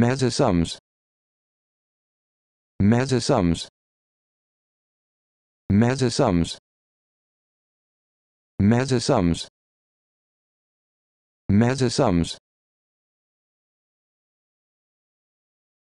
Mesosomes. Mesosomes. Mesosomes. Mesosomes. Mesosomes.